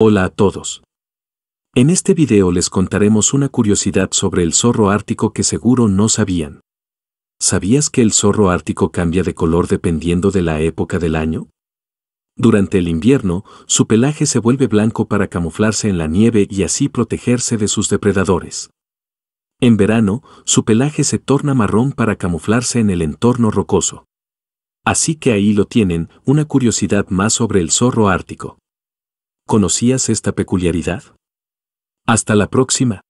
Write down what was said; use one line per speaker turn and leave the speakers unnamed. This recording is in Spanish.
Hola a todos. En este video les contaremos una curiosidad sobre el zorro ártico que seguro no sabían. ¿Sabías que el zorro ártico cambia de color dependiendo de la época del año? Durante el invierno, su pelaje se vuelve blanco para camuflarse en la nieve y así protegerse de sus depredadores. En verano, su pelaje se torna marrón para camuflarse en el entorno rocoso. Así que ahí lo tienen, una curiosidad más sobre el zorro ártico. ¿Conocías esta peculiaridad? Hasta la próxima.